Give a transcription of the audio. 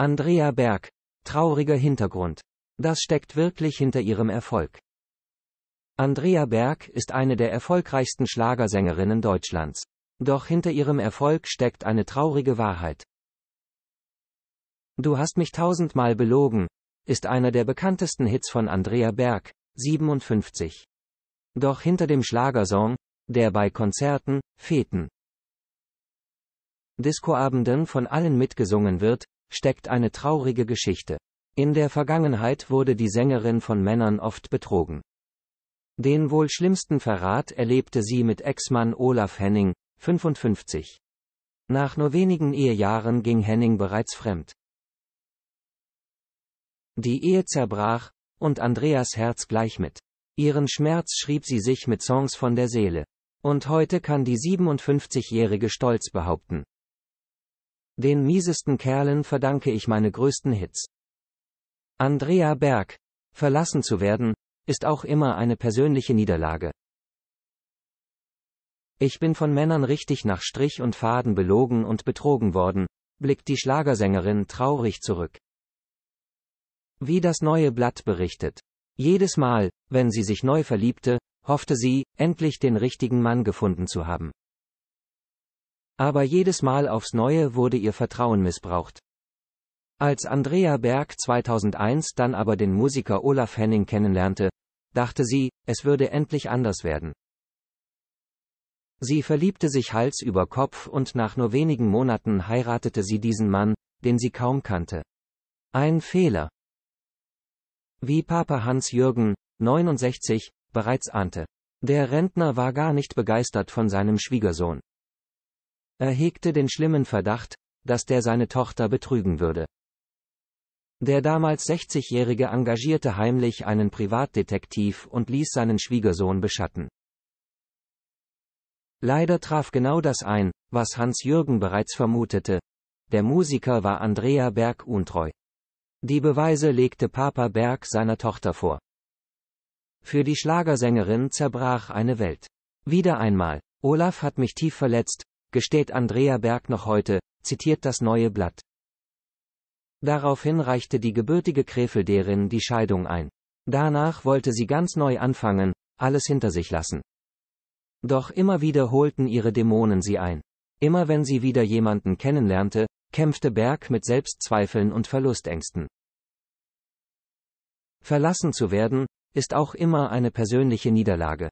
Andrea Berg. Trauriger Hintergrund. Das steckt wirklich hinter ihrem Erfolg. Andrea Berg ist eine der erfolgreichsten Schlagersängerinnen Deutschlands. Doch hinter ihrem Erfolg steckt eine traurige Wahrheit. Du hast mich tausendmal belogen, ist einer der bekanntesten Hits von Andrea Berg, 57. Doch hinter dem Schlagersong, der bei Konzerten, Feten, Discoabenden von allen mitgesungen wird, steckt eine traurige Geschichte. In der Vergangenheit wurde die Sängerin von Männern oft betrogen. Den wohl schlimmsten Verrat erlebte sie mit Ex-Mann Olaf Henning, 55. Nach nur wenigen Ehejahren ging Henning bereits fremd. Die Ehe zerbrach, und Andreas Herz gleich mit. Ihren Schmerz schrieb sie sich mit Songs von der Seele. Und heute kann die 57-Jährige stolz behaupten, den miesesten Kerlen verdanke ich meine größten Hits. Andrea Berg. Verlassen zu werden, ist auch immer eine persönliche Niederlage. Ich bin von Männern richtig nach Strich und Faden belogen und betrogen worden, blickt die Schlagersängerin traurig zurück. Wie das neue Blatt berichtet. Jedes Mal, wenn sie sich neu verliebte, hoffte sie, endlich den richtigen Mann gefunden zu haben. Aber jedes Mal aufs Neue wurde ihr Vertrauen missbraucht. Als Andrea Berg 2001 dann aber den Musiker Olaf Henning kennenlernte, dachte sie, es würde endlich anders werden. Sie verliebte sich Hals über Kopf und nach nur wenigen Monaten heiratete sie diesen Mann, den sie kaum kannte. Ein Fehler. Wie Papa Hans Jürgen, 69, bereits ahnte. Der Rentner war gar nicht begeistert von seinem Schwiegersohn. Er hegte den schlimmen Verdacht, dass der seine Tochter betrügen würde. Der damals 60-Jährige engagierte heimlich einen Privatdetektiv und ließ seinen Schwiegersohn beschatten. Leider traf genau das ein, was Hans-Jürgen bereits vermutete. Der Musiker war Andrea Berg untreu. Die Beweise legte Papa Berg seiner Tochter vor. Für die Schlagersängerin zerbrach eine Welt. Wieder einmal, Olaf hat mich tief verletzt, gesteht Andrea Berg noch heute, zitiert das neue Blatt. Daraufhin reichte die gebürtige Krefelderin die Scheidung ein. Danach wollte sie ganz neu anfangen, alles hinter sich lassen. Doch immer wieder holten ihre Dämonen sie ein. Immer wenn sie wieder jemanden kennenlernte, kämpfte Berg mit Selbstzweifeln und Verlustängsten. Verlassen zu werden, ist auch immer eine persönliche Niederlage.